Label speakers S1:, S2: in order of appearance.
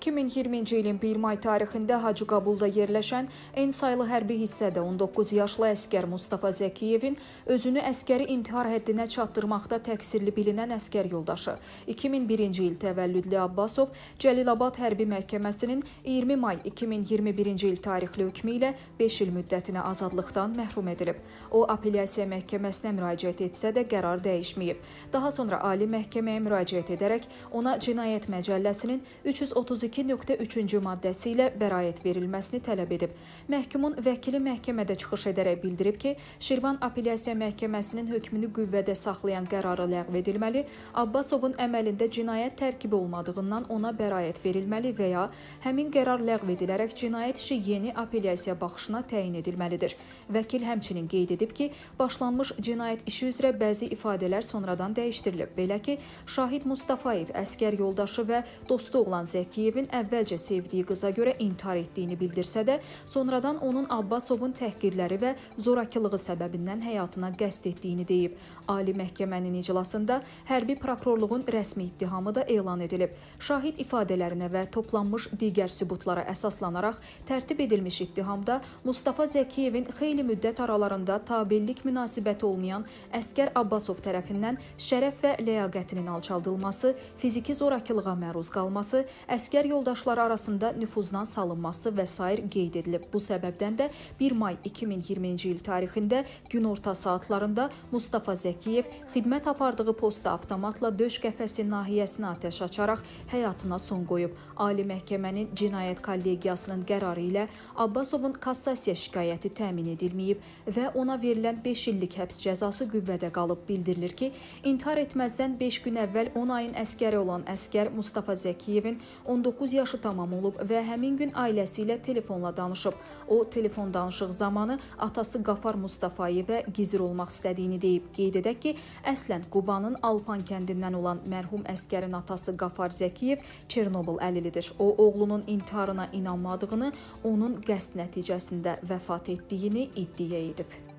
S1: 2020-ci ilin 1 may tarixində Hacıqabulda yerləşən N saylı hərbi hissədə 19 yaşlı əskər Mustafa Zəkiyevin özünü əskəri intihar həddinə çatdırmaqda təqsirli bilinən əskər yoldaşı 2001-ci il təvəllüdlü Abbasov Cəlilabad hərbi məhkəməsinin 20 may 2021-ci il tarixli hökmü ilə 5 il müddətinə azadlıqdan məhrum edilib. O apellyasiya məhkəməsinə müraciət etsə də qərar dəyişməyib. Daha sonra ali məhkəməyə müraciət edərək ona cinayət məcəlləsinin 332 32.3-cü maddəsi ilə bəraət verilməsini tələb edib. Məhkumun vəkili məhkəmədə çıxış edərək bildirib ki, Şirvan Apellyasiya Məhkəməsinin hökmünü qüvvədə saxlayan qərarı ləğv edilməli, Abbasovun əməlində cinayət tərkibi olmadığından ona bəraət verilməli və ya həmin qərar ləğv edilərək cinayət işi yeni apellyasiya baxışına təyin edilməlidir. Vəkil həmçinin qeyd edib ki, başlanmış cinayət işi üzrə bəzi ifadələr sonradan dəyişdirilib. Belə ki, Şahid Mustafayev, əskər yoldaşı və dostu olan Zəkiyevin Mücahidin əvvəlcə sevdiyi qıza görə intihar etdiyini bildirsə də, sonradan onun Abbasovun təhqirləri və zorakılığı səbəbindən həyatına qəsd etdiyini deyib. Ali məhkəmənin iclasında hərbi prokurorluğun rəsmi ittihamı da elan edilib. Şahid ifadələrinə və toplanmış digər sübutlara əsaslanaraq tərtib edilmiş ittihamda Mustafa Zəkiyevin xeyli müddət aralarında tabellik münasibəti olmayan əskər Abbasov tərəfindən şərəf və ləyaqətinin alçaldılması, fiziki zorakılığa məruz qalması, əskər yoldaşları arasında nüfuzdan salınması və s. qeyd edilib. Bu səbəbdən də 1 may 2020-ci il tarixində günorta saatlarında Mustafa Zəkiyev xidmət apardığı postda avtomatla döş qəfəsi nahiyəsinə atəş açaraq həyatına son qoyub. Ali Məhkəmənin Cinayət Kollegiyasının qərarı ilə Abbasovun kassasiya şikayəti təmin edilməyib və ona verilən 5 illik həbs cəzası qüvvədə qalıb. Bildirilir ki, intihar etməzdən 5 gün əvvəl 10 ayın əskəri olan əskər Mustafa Zəkiyevin 19 9 yaşı tamam olub və həmin gün ailəsi ilə telefonla danışıb. O telefon danışıq zamanı atası Qafar Mustafayevə gizir olmaq istədiyini deyib. Qeyd edək ki, əslən Qubanın Alpan kəndindən olan mərhum əskərin atası Qafar Zəkiyev Çernobıl əlilidir. O oğlunun intiharına inanmadığını, onun qəsd nəticəsində vəfat etdiyini iddia edib.